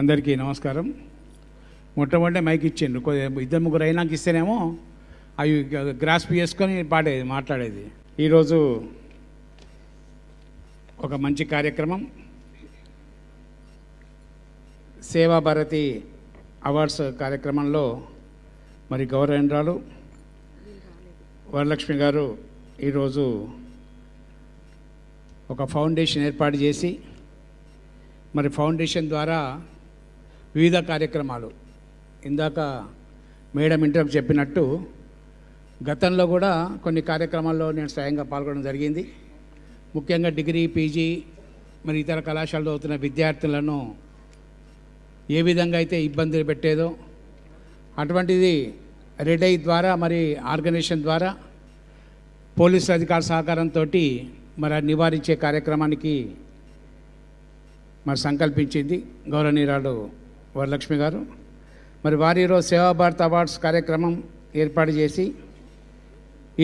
అందరికీ నమస్కారం మొట్టమొదటి మైక్ ఇచ్చిండు ఇద్దరు ముగ్గురు అయినాక ఇస్తేనేమో అవి గ్రాస్ప్ చేసుకొని పాడేది మాట్లాడేది ఈరోజు ఒక మంచి కార్యక్రమం సేవాభారతి అవార్డ్స్ కార్యక్రమంలో మరి గౌరవేంద్రాలు వరలక్ష్మి గారు ఈరోజు ఒక ఫౌండేషన్ ఏర్పాటు చేసి మరి ఫౌండేషన్ ద్వారా వివిధ కార్యక్రమాలు ఇందాక మేడం ఇంటర్ చెప్పినట్టు గతంలో కూడా కొన్ని కార్యక్రమాల్లో నేను స్వయంగా పాల్గొనడం జరిగింది ముఖ్యంగా డిగ్రీ పీజీ మరి ఇతర కళాశాలలో అవుతున్న విద్యార్థులను ఏ విధంగా అయితే ఇబ్బందులు పెట్టేదో అటువంటిది రెడై ద్వారా మరి ఆర్గనైజేషన్ ద్వారా పోలీసు అధికార సహకారంతో మరి నివారించే కార్యక్రమానికి మరి సంకల్పించింది గౌరవనీయురాలు వరలక్ష్మి గారు మరి వారి ఈరోజు సేవాభారత్ అవార్డ్స్ కార్యక్రమం ఏర్పాటు చేసి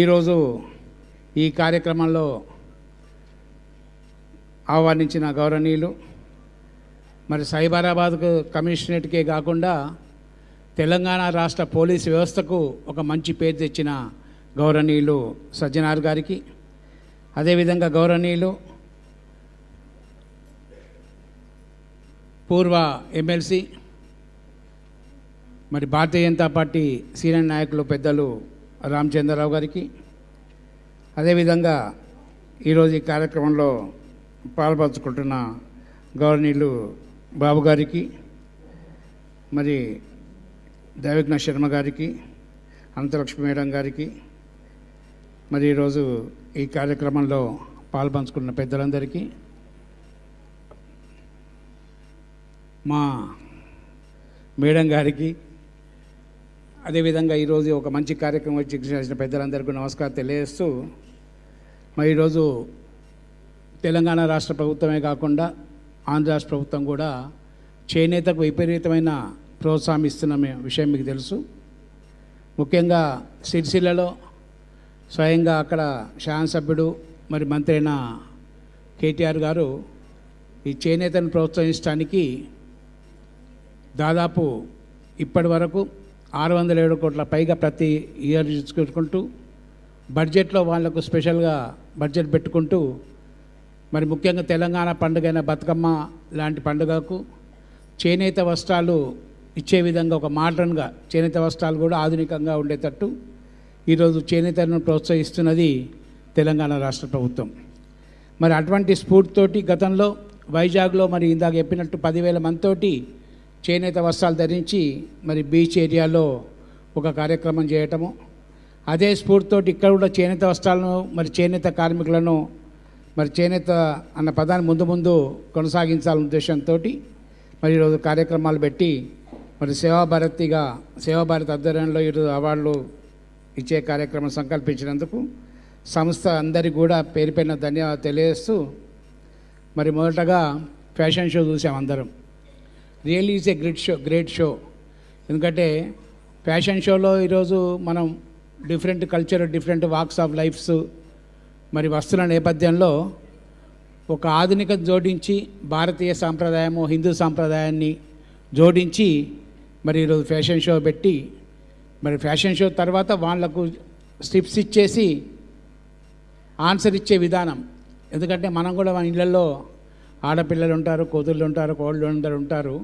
ఈరోజు ఈ కార్యక్రమంలో ఆహ్వానించిన గౌరవనీయులు మరి సైబరాబాద్కు కమిషనరేట్కే కాకుండా తెలంగాణ రాష్ట్ర పోలీసు వ్యవస్థకు ఒక మంచి పేరు తెచ్చిన గౌరవనీయులు సజ్జనార్ గారికి అదేవిధంగా గౌరవనీయులు పూర్వ ఎమ్మెల్సీ మరి భారతీయ జనతా పార్టీ సీనియర్ నాయకులు పెద్దలు రామచంద్రరావు గారికి అదేవిధంగా ఈరోజు ఈ కార్యక్రమంలో పాల్పంచుకుంటున్న గవర్నీలు బాబు గారికి మరి దైవజ్ఞ శర్మ గారికి అంతలక్ష్మి మేడం గారికి మరి ఈరోజు ఈ కార్యక్రమంలో పాల్పంచుకున్న పెద్దలందరికీ మా మేడం గారికి అదేవిధంగా ఈరోజు ఒక మంచి కార్యక్రమం వచ్చి చేసిన పెద్దలందరికీ నమస్కారం తెలియజేస్తూ మరి ఈరోజు తెలంగాణ రాష్ట్ర ప్రభుత్వమే కాకుండా ఆంధ్ర రాష్ట్ర ప్రభుత్వం కూడా చేనేతకు విపరీతమైన ప్రోత్సాహం ఇస్తున్న విషయం మీకు తెలుసు ముఖ్యంగా సిరిసిల్లలో స్వయంగా అక్కడ శాసనసభ్యుడు మరి మంత్రి అయిన కేటీఆర్ గారు ఈ చేనేతను ప్రోత్సహించడానికి దాదాపు ఇప్పటి వరకు ఆరు వందల ఏడు కోట్ల పైగా ప్రతి ఇయర్ చూసుకుంటూ బడ్జెట్లో వాళ్లకు స్పెషల్గా బడ్జెట్ పెట్టుకుంటూ మరి ముఖ్యంగా తెలంగాణ పండుగైన బతుకమ్మ లాంటి పండుగకు చేనేత వస్త్రాలు ఇచ్చే విధంగా ఒక మోడ్రన్గా చేనేత వస్త్రాలు కూడా ఆధునికంగా ఉండేటట్టు ఈరోజు చేనేతను ప్రోత్సహిస్తున్నది తెలంగాణ రాష్ట్ర ప్రభుత్వం మరి అటువంటి స్ఫూర్తితోటి గతంలో వైజాగ్లో మరి ఇందాక చెప్పినట్టు పదివేల మందితోటి చేనేత వస్త్రాలు ధరించి మరి బీచ్ ఏరియాలో ఒక కార్యక్రమం చేయటము అదే స్ఫూర్తితో ఇక్కడ కూడా చేనేత వస్త్రాలను మరి చేనేత కార్మికులను మరి చేనేత అన్న పదాన్ని ముందు ముందు కొనసాగించాలనే ఉద్దేశంతో మరి ఈరోజు కార్యక్రమాలు పెట్టి మరి సేవాభారతిగా సేవాభారత్ ఆధ్వర్యంలో ఈరోజు అవార్డులు ఇచ్చే కార్యక్రమం సంకల్పించినందుకు సంస్థ అందరికీ కూడా పేరు పైన ధన్యవాదాలు తెలియజేస్తూ మరి మొదటగా ఫ్యాషన్ షో చూసాం అందరం really is a great show great show ఎందుకంటే ఫ్యాషన్ షోలో ఈరోజు మనం different culture different walks of lifes మరి వస్తున్న నేపథ్యంలో ఒక ఆధునిక జోడించి భారతీయ సాంప్రదాయము హిందూ సాంప్రదాయాన్ని జోడించి మరి ఈరోజు ఫ్యాషన్ షో పెట్టి మరి ఫ్యాషన్ షో తర్వాత వాళ్ళకు స్టిప్స్ ఇచ్చేసి ఆన్సర్ ఇచ్చే విధానం ఎందుకంటే మనం కూడా మన ఇళ్ళల్లో ఆడపిల్లలు ఉంటారు కూతుళ్ళు ఉంటారు కోళ్ళు అందరు ఉంటారు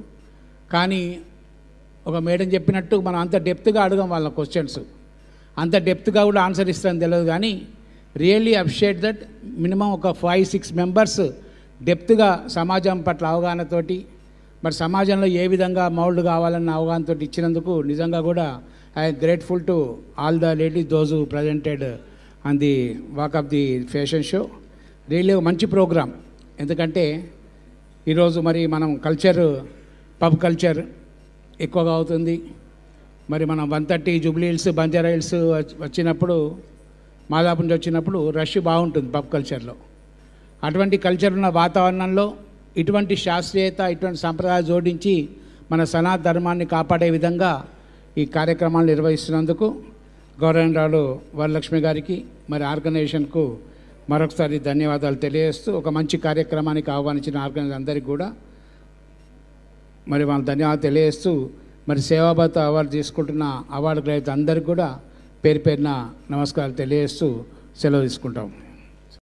కానీ ఒక మేడం చెప్పినట్టు మనం అంత డెప్త్గా అడగం వాళ్ళ క్వశ్చన్స్ అంత డెప్త్గా కూడా ఆన్సర్ ఇస్తారని తెలియదు కానీ రియల్లీ అప్రిషియేట్ దట్ మినిమం ఒక ఫైవ్ సిక్స్ మెంబర్స్ డెప్త్గా సమాజం పట్ల అవగాహనతోటి మరి సమాజంలో ఏ విధంగా మౌల్డ్ కావాలన్న అవగాహనతో ఇచ్చినందుకు నిజంగా కూడా I'm grateful to all the ladies those presented on the walk of the fashion show really మంచి ప్రోగ్రామ్ ఎందుకంటే ఈరోజు మరి మనం కల్చర్ పబ్ కల్చర్ ఎక్కువగా అవుతుంది మరి మనం వన్ థర్టీ జూబ్లీ హిల్స్ బంజారా హిల్స్ వచ్చినప్పుడు మాదాపు నుంచి వచ్చినప్పుడు రష్ బాగుంటుంది పబ్ కల్చర్లో అటువంటి కల్చర్ ఉన్న వాతావరణంలో ఇటువంటి శాస్త్రీయత ఇటువంటి సంప్రదాయాలు జోడించి మన సనాత ధర్మాన్ని కాపాడే విధంగా ఈ కార్యక్రమాలు నిర్వహిస్తున్నందుకు గౌరవరావు వరలక్ష్మి గారికి మరి ఆర్గనైజేషన్కు మరొకసారి ధన్యవాదాలు తెలియజేస్తూ ఒక మంచి కార్యక్రమానికి ఆహ్వానించిన ఆర్గనైజర్ అందరికీ కూడా మరి వాళ్ళు ధన్యవాదాలు తెలియజేస్తూ మరి సేవాభారత అవార్డు తీసుకుంటున్న అవార్డు గ్రహీత అందరికీ కూడా పేరు పేరున నమస్కారాలు తెలియజేస్తూ సెలవు తీసుకుంటాం